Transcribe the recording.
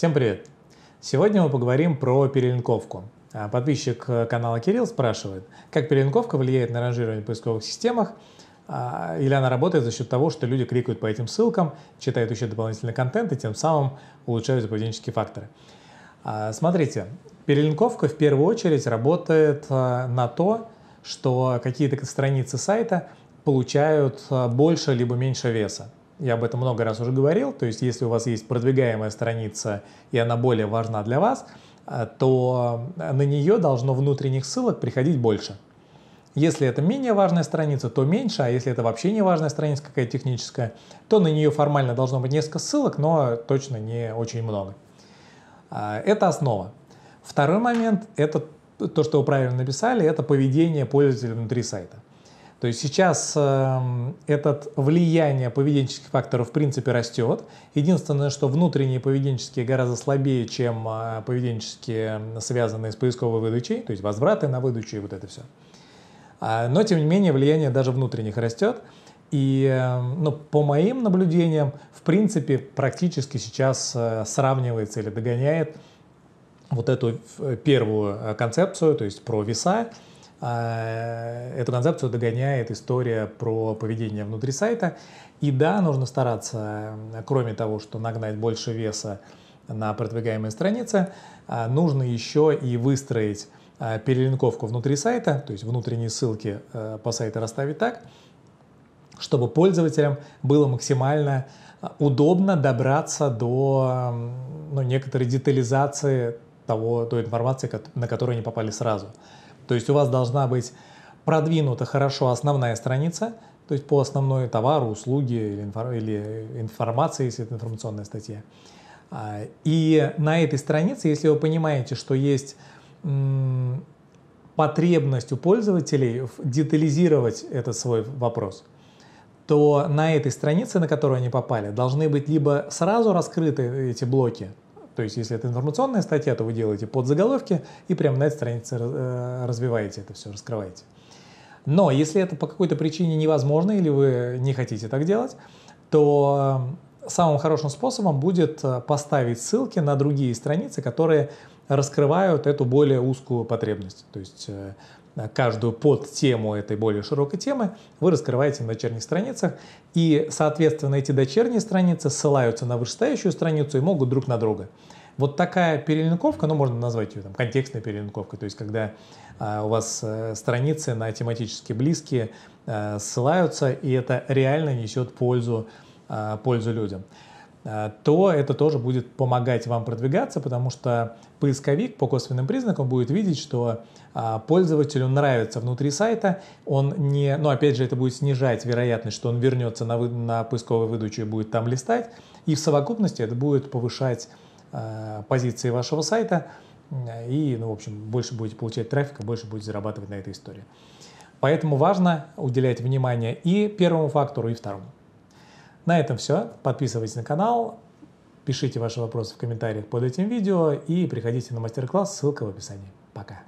Всем привет! Сегодня мы поговорим про перелинковку. А, подписчик э, канала Кирилл спрашивает, как перелинковка влияет на ранжирование в поисковых системах, а, или она работает за счет того, что люди кликают по этим ссылкам, читают еще дополнительный контент и тем самым улучшают поведенческие факторы. А, смотрите, перелинковка в первую очередь работает на то, что какие-то страницы сайта получают больше либо меньше веса я об этом много раз уже говорил, то есть если у вас есть продвигаемая страница и она более важна для вас, э, то э, на нее должно внутренних ссылок приходить больше. Если это менее важная страница, то меньше, а если это вообще не важная страница какая техническая, то на нее формально должно быть несколько ссылок, но точно не очень много. Э, это основа. Второй момент – это то, что вы правильно написали, это поведение пользователя внутри сайта. То есть сейчас э, этот влияние поведенческих факторов в принципе растет. Единственное, что внутренние поведенческие гораздо слабее, чем э, поведенческие, связанные с поисковой выдачей, то есть возвраты на выдачу и вот это все. А, но, тем не менее, влияние даже внутренних растет. И э, ну, по моим наблюдениям, в принципе, практически сейчас э, сравнивается или догоняет вот эту э, первую э, концепцию, то есть про веса, а, эту концепцию догоняет история про поведение внутри сайта. И да, нужно стараться, кроме того, что нагнать больше веса на продвигаемой странице, а, нужно еще и выстроить а, перелинковку внутри сайта, то есть внутренние ссылки по сайту расставить так, чтобы пользователям было максимально удобно добраться до ну, некоторой детализации того, той информации, на которую они попали сразу. То есть у вас должна быть продвинута хорошо основная страница, то есть по основной товару, услуге или, инфор- информации, если это информационная статья. А, и на этой странице, если вы понимаете, что есть потребность у пользователей детализировать этот свой вопрос, то на этой странице, на которую они попали, должны быть либо сразу раскрыты эти блоки, то есть, если это информационная статья, то вы делаете подзаголовки и прямо на этой странице э, развиваете это все, раскрываете. Но если это по какой-то причине невозможно или вы не хотите так делать, то э, самым хорошим способом будет э, поставить ссылки на другие страницы, которые раскрывают эту более узкую потребность. То есть э, каждую подтему этой более широкой темы вы раскрываете на дочерних страницах, и, соответственно, эти дочерние страницы ссылаются на вышестоящую страницу и могут друг на друга. Вот такая перелинковка, ну, можно назвать ее там контекстной перелинковкой, то есть когда э, у вас э, страницы на тематически близкие ссылаются, и это реально несет пользу, пользу людям. Э, то это тоже будет помогать вам продвигаться, потому что поисковик по косвенным признакам будет видеть, что а, пользователю нравится внутри сайта, он не, ну опять же это будет снижать вероятность, что он вернется на, вы, на поисковую выдачу и будет там листать, и в совокупности это будет повышать э, позиции вашего сайта, э, и, ну, в общем, больше будете получать трафика, больше будете зарабатывать на этой истории. Поэтому важно уделять внимание и первому фактору, и второму. На этом все. Подписывайтесь на канал, пишите ваши вопросы в комментариях под этим видео и приходите на мастер-класс, ссылка в описании. Пока.